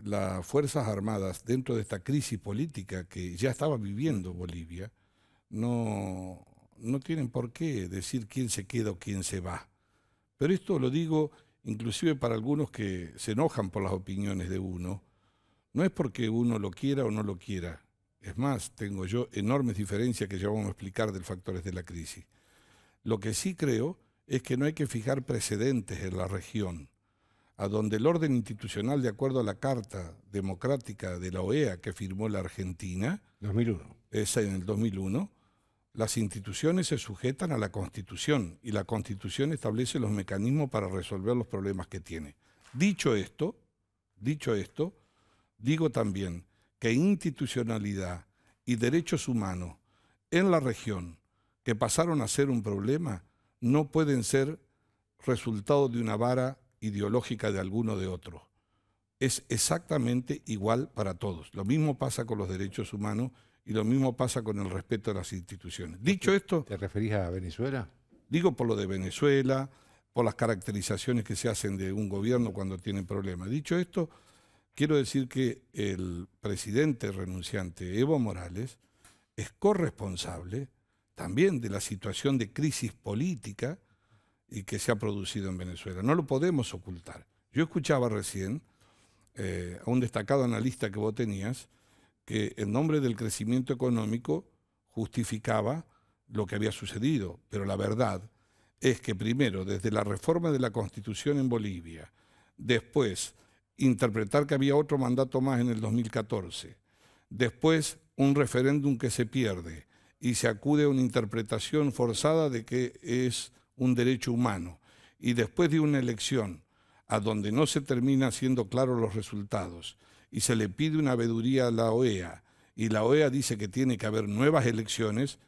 S5: las Fuerzas Armadas, dentro de esta crisis política que ya estaba viviendo Bolivia, no, no tienen por qué decir quién se queda o quién se va. Pero esto lo digo inclusive para algunos que se enojan por las opiniones de uno. No es porque uno lo quiera o no lo quiera. Es más, tengo yo enormes diferencias que ya vamos a explicar del factores de la crisis. Lo que sí creo es que no hay que fijar precedentes en la región, a donde el orden institucional, de acuerdo a la Carta Democrática de la OEA que firmó la Argentina, 2001. es en el 2001, las instituciones se sujetan a la Constitución y la Constitución establece los mecanismos para resolver los problemas que tiene. Dicho esto, dicho esto, digo también que institucionalidad y derechos humanos en la región que pasaron a ser un problema no pueden ser resultado de una vara ideológica de alguno de otros. Es exactamente igual para todos. Lo mismo pasa con los derechos humanos y lo mismo pasa con el respeto a las instituciones. Dicho esto... ¿Te referís a Venezuela? Digo por lo de Venezuela, por las caracterizaciones que se hacen de un gobierno cuando tiene problemas. Dicho esto, quiero decir que el presidente renunciante Evo Morales es corresponsable también de la situación de crisis política y que se ha producido en Venezuela. No lo podemos ocultar. Yo escuchaba recién eh, a un destacado analista que vos tenías, que en nombre del crecimiento económico justificaba lo que había sucedido. Pero la verdad es que primero, desde la reforma de la Constitución en Bolivia, después interpretar que había otro mandato más en el 2014, después un referéndum que se pierde y se acude a una interpretación forzada de que es un derecho humano, y después de una elección a donde no se termina siendo claro los resultados, y se le pide una veeduría a la OEA y la OEA dice que tiene que haber nuevas elecciones,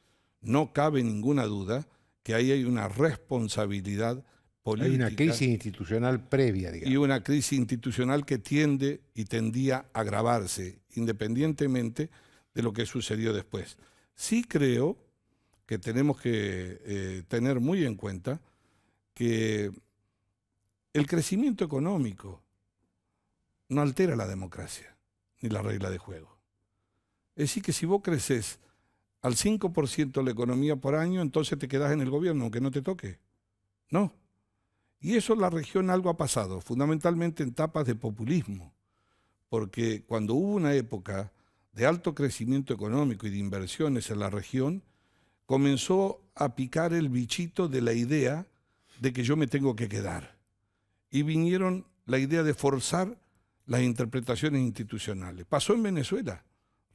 S5: no cabe ninguna duda que ahí hay una responsabilidad política. Hay una crisis institucional previa, digamos. Y una crisis institucional que tiende y tendía a agravarse, independientemente de lo que sucedió después. Sí creo que tenemos que eh, tener muy en cuenta que el crecimiento económico no altera la democracia ni la regla de juego. Es decir, que si vos creces al 5% de la economía por año, entonces te quedás en el gobierno, aunque no te toque. No. Y eso en la región algo ha pasado, fundamentalmente en tapas de populismo, porque cuando hubo una época de alto crecimiento económico y de inversiones en la región, comenzó a picar el bichito de la idea de que yo me tengo que quedar. Y vinieron la idea de forzar las interpretaciones institucionales. Pasó en Venezuela,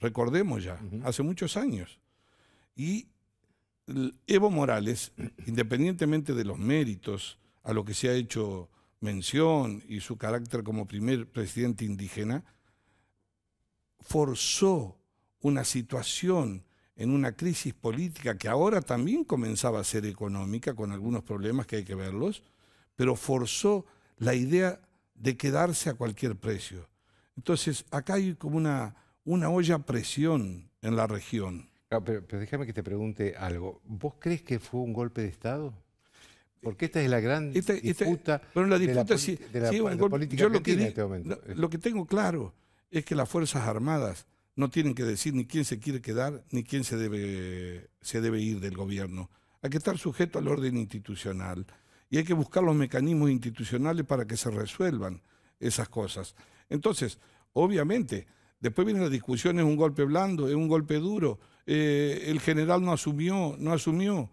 S5: recordemos ya, hace muchos años. Y Evo Morales, independientemente de los méritos a lo que se ha hecho mención y su carácter como primer presidente indígena, forzó una situación en una crisis política que ahora también comenzaba a ser económica, con algunos problemas que hay que verlos, pero forzó la idea de quedarse a cualquier precio. Entonces, acá hay como una, una olla presión en la región. Ah, pero,
S1: déjame que te pregunte algo. ¿Vos crees que fue un golpe de Estado? Porque esta es la gran
S5: disputa, la disputa de la, política lo que, en este momento. Lo que tengo claro es que las Fuerzas Armadas no tienen que decir ni quién se quiere quedar ni quién se debe, se debe ir del gobierno. Hay que estar sujeto al orden institucional y hay que buscar los mecanismos institucionales para que se resuelvan esas cosas. Entonces, obviamente, después viene la discusión, es un golpe blando, es un golpe duro, eh, el general no asumió, no asumió.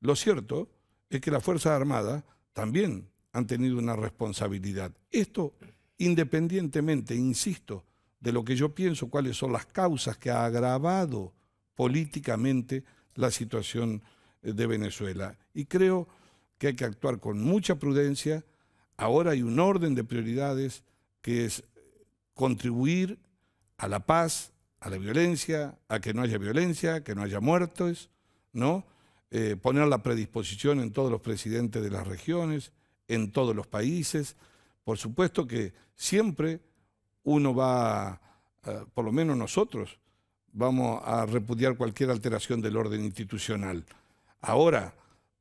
S5: Lo cierto es que las Fuerzas Armadas también han tenido una responsabilidad. Esto, independientemente, insisto, de lo que yo pienso, cuáles son las causas que ha agravado políticamente la situación eh, de Venezuela. Y creo que hay que actuar con mucha prudencia. Ahora hay un orden de prioridades que es contribuir a la paz, a la violencia, a que no haya violencia, que no haya muertos, ¿no? Eh, poner la predisposición en todos los presidentes de las regiones, en todos los países. Por supuesto que siempre uno va, eh, por lo menos nosotros, vamos a repudiar cualquier alteración del orden institucional. Ahora,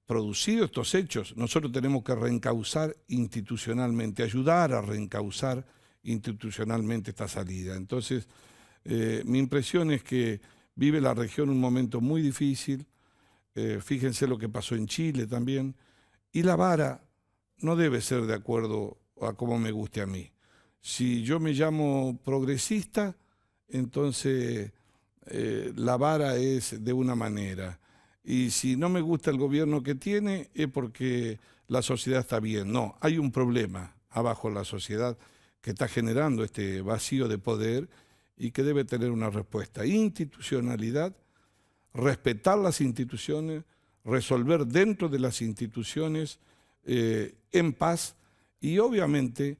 S5: producido estos hechos, nosotros tenemos que reencauzar institucionalmente, ayudar a reencauzar institucionalmente esta salida. Entonces, eh, mi impresión es que vive la región un momento muy difícil, eh, fíjense lo que pasó en Chile también, y la vara no debe ser de acuerdo a cómo me guste a mí. Si yo me llamo progresista, entonces eh, la vara es de una manera y si no me gusta el gobierno que tiene es porque la sociedad está bien. No, hay un problema abajo en la sociedad que está generando este vacío de poder y que debe tener una respuesta. Institucionalidad, respetar las instituciones, resolver dentro de las instituciones eh, en paz y obviamente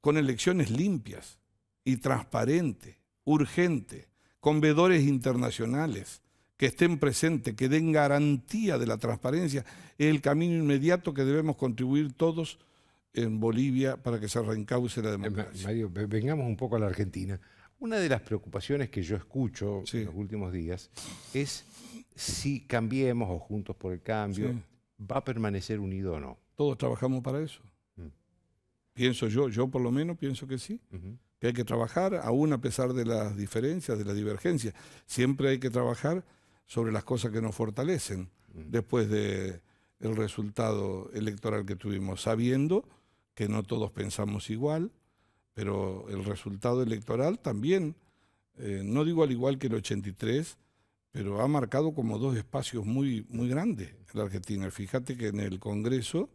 S5: con elecciones limpias y transparentes, urgentes, con vedores internacionales que estén presentes, que den garantía de la transparencia, es el camino inmediato que debemos contribuir todos en Bolivia para que se reencauce la eh, democracia. Mario, vengamos un poco a la Argentina.
S1: Una de las preocupaciones que yo escucho en los últimos días es
S5: si cambiemos o juntos por el cambio, ¿va a permanecer unido o no? Todos trabajamos para eso. Mm. Pienso yo, yo por lo menos pienso que sí, que hay que trabajar, aún a pesar de las diferencias, de las divergencias. Siempre hay que trabajar sobre las cosas que nos fortalecen mm. después del resultado electoral que tuvimos, sabiendo que no todos pensamos igual, pero el resultado electoral también, eh, no digo al igual que el 83, pero ha marcado como dos espacios muy, muy grandes en la Argentina. Fíjate que en el Congreso,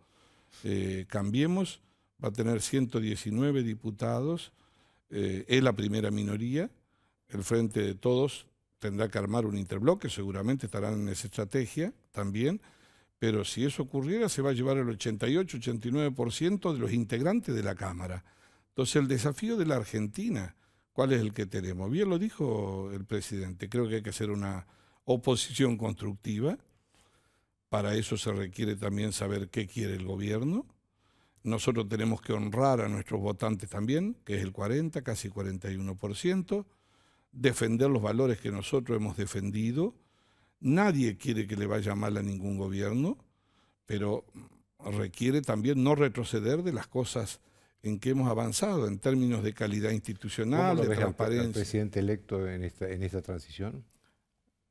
S5: eh, Cambiemos va a tener 119 diputados, eh, es la primera minoría, el Frente de Todos tendrá que armar un interbloque, seguramente estarán en esa estrategia también, pero si eso ocurriera se va a llevar el 88-89% de los integrantes de la Cámara. Entonces el desafío de la Argentina, ¿cuál es el que tenemos? Bien lo dijo el presidente, creo que hay que hacer una oposición constructiva, para eso se requiere también saber qué quiere el gobierno, nosotros tenemos que honrar a nuestros votantes también, que es el 40, casi 41%, defender los valores que nosotros hemos defendido. Nadie quiere que le vaya mal a ningún gobierno, pero requiere también no retroceder de las cosas en que hemos avanzado en términos de calidad institucional, de transparencia.
S1: presidente electo en esta, en esta transición?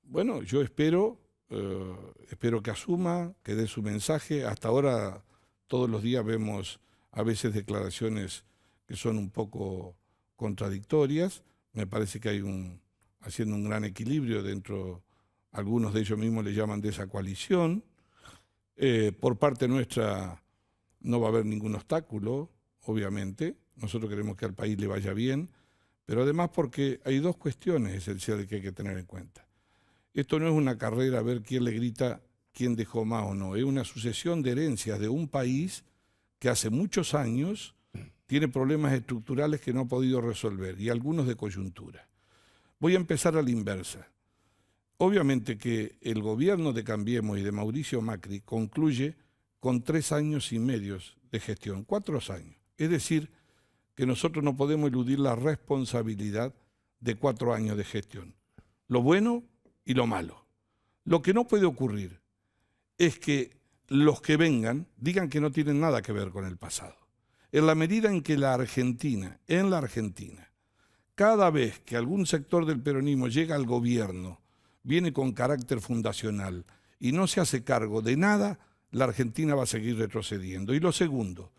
S5: Bueno, yo espero, eh, espero que asuma, que dé su mensaje. Hasta ahora todos los días vemos a veces declaraciones que son un poco contradictorias me parece que hay un, haciendo un gran equilibrio dentro, algunos de ellos mismos le llaman de esa coalición. Eh, por parte nuestra no va a haber ningún obstáculo, obviamente. Nosotros queremos que al país le vaya bien, pero además porque hay dos cuestiones esenciales que hay que tener en cuenta. Esto no es una carrera a ver quién le grita quién dejó más o no, es una sucesión de herencias de un país que hace muchos años tiene problemas estructurales que no ha podido resolver y algunos de coyuntura. Voy a empezar a la inversa. Obviamente que el gobierno de Cambiemos y de Mauricio Macri concluye con tres años y medios de gestión, cuatro años. Es decir, que nosotros no podemos eludir la responsabilidad de cuatro años de gestión. Lo bueno y lo malo. Lo que no puede ocurrir es que los que vengan digan que no tienen nada que ver con el pasado en la medida en que la Argentina, en la Argentina, cada vez que algún sector del peronismo llega al gobierno, viene con carácter fundacional y no se hace cargo de nada, la Argentina va a seguir retrocediendo. Y lo segundo,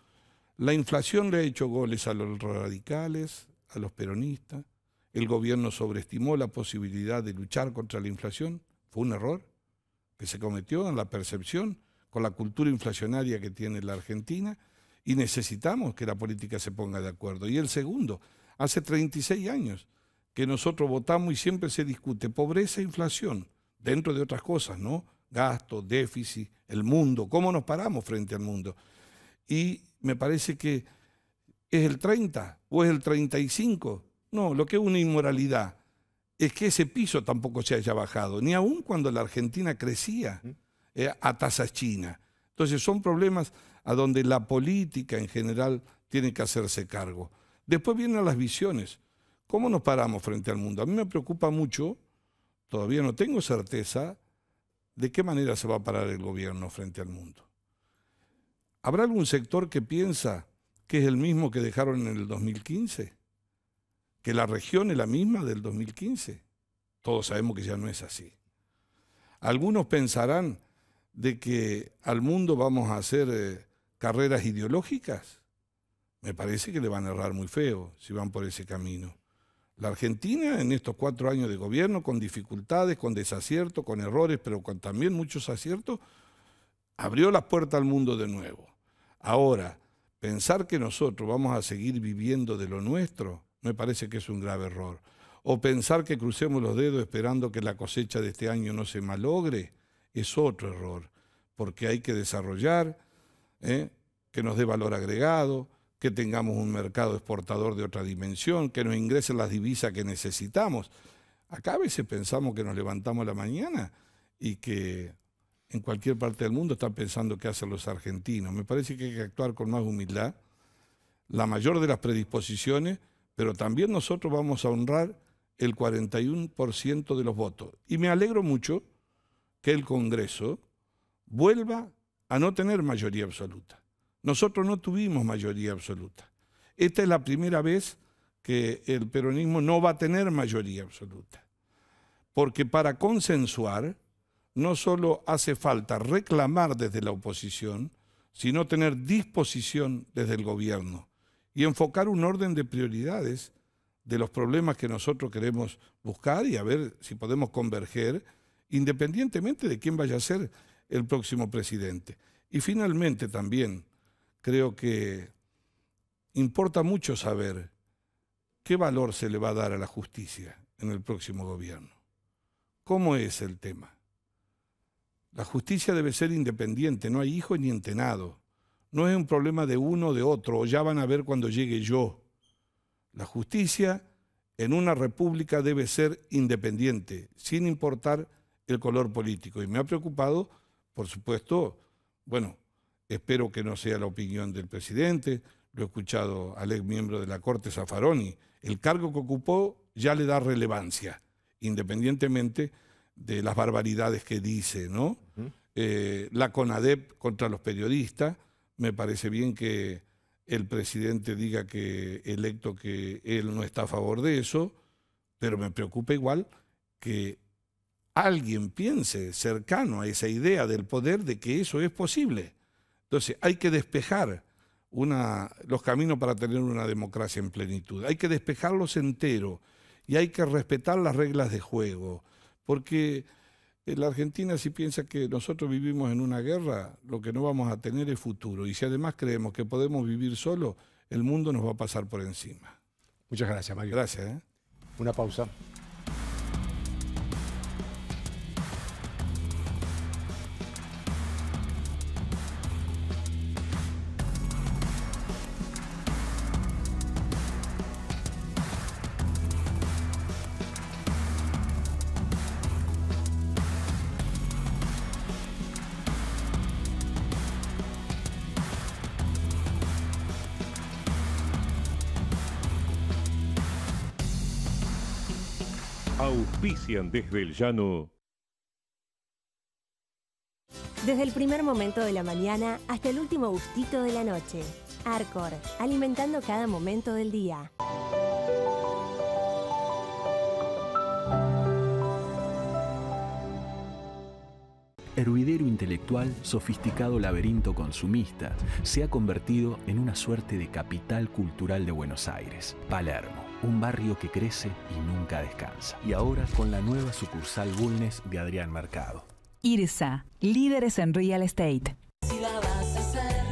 S5: la inflación le ha hecho goles a los radicales, a los peronistas, el gobierno sobreestimó la posibilidad de luchar contra la inflación, fue un error que se cometió en la percepción con la cultura inflacionaria que tiene la Argentina y necesitamos que la política se ponga de acuerdo. Y el segundo, hace 36 años que nosotros votamos y siempre se discute pobreza e inflación, dentro de otras cosas, ¿no? Gasto, déficit, el mundo, cómo nos paramos frente al mundo. Y me parece que es el 30 o es el 35. No, lo que es una inmoralidad es que ese piso tampoco se haya bajado, ni aún cuando la Argentina crecía eh, a tasa china. Entonces son problemas a donde la política en general tiene que hacerse cargo. Después vienen las visiones. ¿Cómo nos paramos frente al mundo? A mí me preocupa mucho, todavía no tengo certeza, de qué manera se va a parar el gobierno frente al mundo. ¿Habrá algún sector que piensa que es el mismo que dejaron en el 2015? ¿Que la región es la misma del 2015? Todos sabemos que ya no es así. Algunos pensarán de que al mundo vamos a hacer eh, carreras ideológicas, me parece que le van a errar muy feo si van por ese camino. La Argentina en estos cuatro años de gobierno, con dificultades, con desaciertos, con errores, pero con también muchos aciertos, abrió las puertas al mundo de nuevo. Ahora, pensar que nosotros vamos a seguir viviendo de lo nuestro, me parece que es un grave error. O pensar que crucemos los dedos esperando que la cosecha de este año no se malogre, es otro error, porque hay que desarrollar, ¿eh? que nos dé valor agregado, que tengamos un mercado exportador de otra dimensión, que nos ingresen las divisas que necesitamos. Acá a veces pensamos que nos levantamos la mañana y que en cualquier parte del mundo están pensando qué hacen los argentinos. Me parece que hay que actuar con más humildad, la mayor de las predisposiciones, pero también nosotros vamos a honrar el 41% de los votos. Y me alegro mucho que el Congreso vuelva a no tener mayoría absoluta. Nosotros no tuvimos mayoría absoluta. Esta es la primera vez que el peronismo no va a tener mayoría absoluta. Porque para consensuar no solo hace falta reclamar desde la oposición, sino tener disposición desde el gobierno y enfocar un orden de prioridades de los problemas que nosotros queremos buscar y a ver si podemos converger, independientemente de quién vaya a ser el próximo presidente. Y finalmente también creo que importa mucho saber qué valor se le va a dar a la justicia en el próximo gobierno. ¿Cómo es el tema? La justicia debe ser independiente, no hay hijo ni entenado. No es un problema de uno o de otro, o ya van a ver cuando llegue yo. La justicia en una república debe ser independiente, sin importar el color político. Y me ha preocupado por supuesto, bueno, espero que no sea la opinión del presidente, lo he escuchado al ex miembro de la Corte Safaroni. el cargo que ocupó ya le da relevancia, independientemente de las barbaridades que dice, ¿no? Eh, la CONADEP contra los periodistas, me parece bien que el presidente diga que electo que él no está a favor de eso, pero me preocupa igual que alguien piense cercano a esa idea del poder de que eso es posible. Entonces hay que despejar los caminos para tener una democracia en plenitud. Hay que despejarlos enteros y hay que respetar las reglas de juego. Porque eh, la Argentina si piensa que nosotros vivimos en una guerra, lo que no vamos a tener es futuro. Y si además creemos que podemos vivir solo, el mundo nos va a pasar por encima. Muchas gracias, Mario. Gracias. ¿eh? Una pausa.
S1: Auspician desde el llano.
S2: Desde el primer momento de la mañana hasta el último gustito de la noche. Arcor, alimentando cada momento del día.
S5: Hervidero intelectual, sofisticado laberinto consumista, se ha convertido en una suerte de capital cultural de Buenos Aires, Palermo un barrio que
S1: crece y nunca descansa. Y ahora con la nueva sucursal Bulnes de Adrián Mercado.
S4: IRSA, líderes en real estate.
S2: Si la vas a hacer,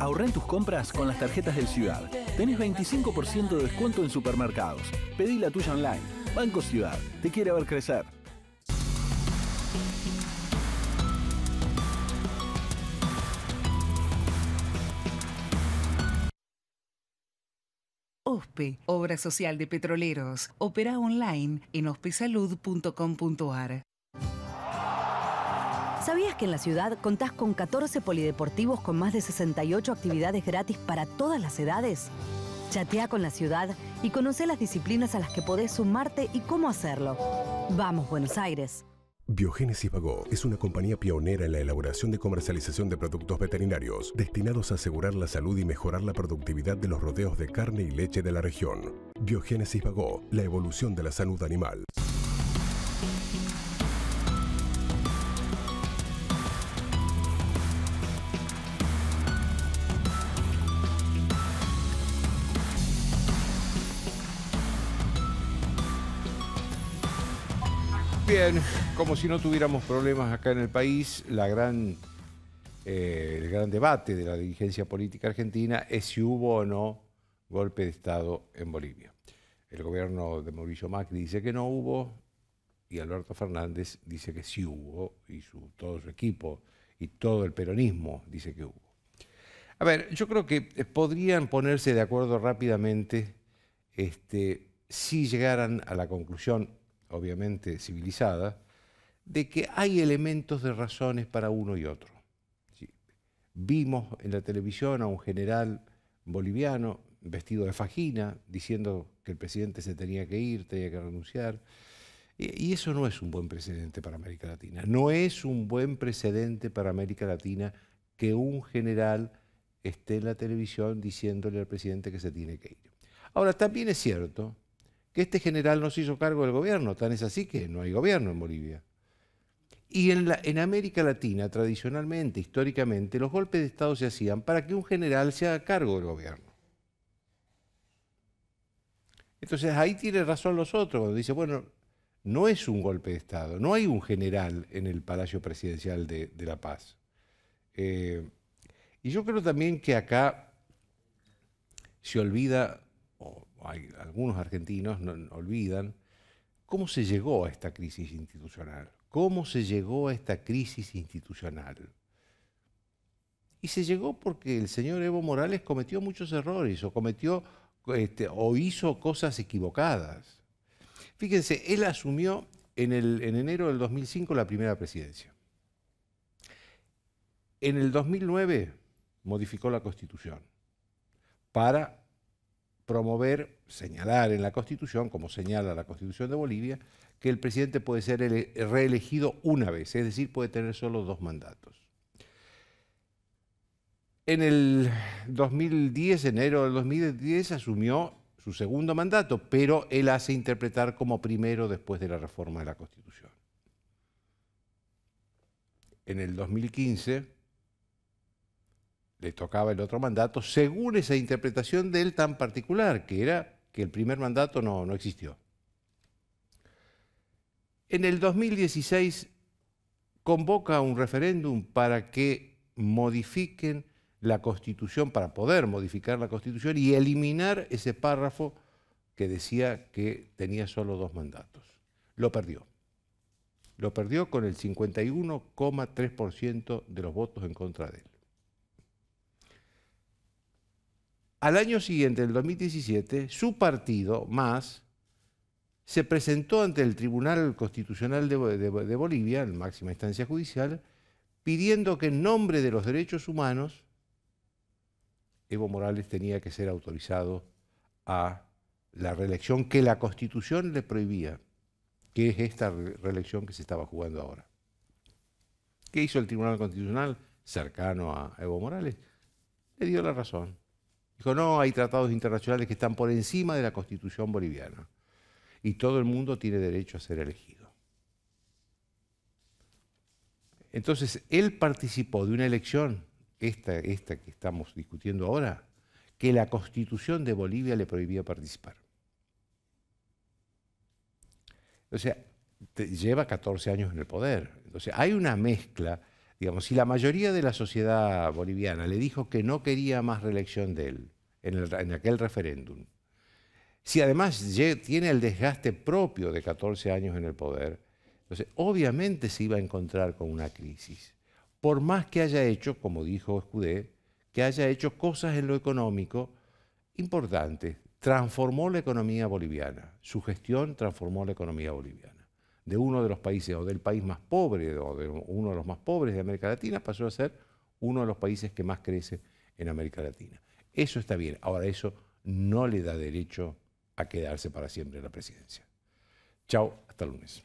S5: Ahorra en tus compras con las tarjetas del Ciudad. Tenés 25% de descuento en supermercados. Pedí la tuya online. Banco Ciudad, te quiere ver crecer.
S3: OSPE, Obra Social de Petroleros. Opera online en
S2: ospesalud.com.ar. ¿Sabías que en la ciudad contás con 14 polideportivos con más de 68 actividades gratis para todas las edades? Chatea con la ciudad y conoce las disciplinas a las que podés sumarte y cómo hacerlo. Vamos, Buenos Aires.
S1: Biogénesis Vagó es una compañía pionera en la elaboración de comercialización de productos veterinarios destinados a asegurar la salud y mejorar la productividad de los rodeos de carne y leche de la región. Biogénesis Vagó, la evolución de la salud animal. Bien, como si no tuviéramos problemas acá en el país, la gran, eh, el gran debate de la dirigencia política argentina es si hubo o no golpe de Estado en Bolivia. El gobierno de Mauricio Macri dice que no hubo y Alberto Fernández dice que sí hubo y su, todo su equipo y todo el peronismo dice que hubo. A ver, yo creo que podrían ponerse de acuerdo rápidamente este, si llegaran a la conclusión obviamente civilizada, de que hay elementos de razones para uno y otro. Vimos en la televisión a un general boliviano vestido de fajina, diciendo que el presidente se tenía que ir, tenía que renunciar. Y eso no es un buen precedente para América Latina. No es un buen precedente para América Latina que un general esté en la televisión diciéndole al presidente que se tiene que ir. Ahora, también es cierto que este general no se hizo cargo del gobierno, tan es así que no hay gobierno en Bolivia. Y en, América Latina, tradicionalmente, históricamente, los golpes de Estado se hacían para que un general se haga cargo del gobierno. Entonces ahí tiene razón los otros cuando dice, bueno, no es un golpe de Estado, no hay un general en el Palacio Presidencial de, La Paz. Eh, y yo creo también que acá se olvida algunos argentinos no, olvidan cómo se llegó a esta crisis institucional, cómo se llegó a esta crisis institucional. Y se llegó porque el señor Evo Morales cometió muchos errores o cometió este, o hizo cosas equivocadas. Fíjense, él asumió en, en enero del 2005 la primera presidencia. En el 2009 modificó la constitución para promover, señalar en la Constitución, como señala la Constitución de Bolivia, que el presidente puede ser reelegido una vez, es decir, puede tener solo dos mandatos. En el 2010, enero del 2010, asumió su segundo mandato, pero él hace interpretar como primero después de la reforma de la Constitución. En el 2015 le tocaba el otro mandato, según esa interpretación de él tan particular, que era que el primer mandato no, no existió. En el 2016 convoca un referéndum para que modifiquen la Constitución, para poder modificar la Constitución y eliminar ese párrafo que decía que tenía solo dos mandatos. Lo perdió. Lo perdió con el 51,3% de los votos en contra de él. Al año siguiente, en el 2017, su partido, MAS, se presentó ante el Tribunal Constitucional de, Bolivia, en máxima instancia judicial, pidiendo que en nombre de los derechos humanos, Evo Morales tenía que ser autorizado a la reelección que la Constitución le prohibía, que es esta reelección que se estaba jugando ahora. ¿Qué hizo el Tribunal Constitucional cercano a Evo Morales? Le dio la razón. Dijo, no, hay tratados internacionales que están por encima de la constitución boliviana y todo el mundo tiene derecho a ser elegido. Entonces, él participó de una elección, esta, esta que estamos discutiendo ahora, que la constitución de Bolivia le prohibía participar. O sea, lleva 14 años en el poder. Entonces, hay una mezcla si la mayoría de la sociedad boliviana le dijo que no quería más reelección de él en, en aquel referéndum, si además tiene el desgaste propio de 14 años en el poder, entonces obviamente se iba a encontrar con una crisis. Por más que haya hecho, como dijo Escudé, que haya hecho cosas en lo económico importantes, transformó la economía boliviana, su gestión transformó la economía boliviana de uno de los países o del país más pobre o de uno de los más pobres de América Latina pasó a ser uno de los países que más crece en América Latina. Eso está bien. Ahora eso no le da derecho a quedarse para siempre en la presidencia. Chao,
S3: hasta el lunes.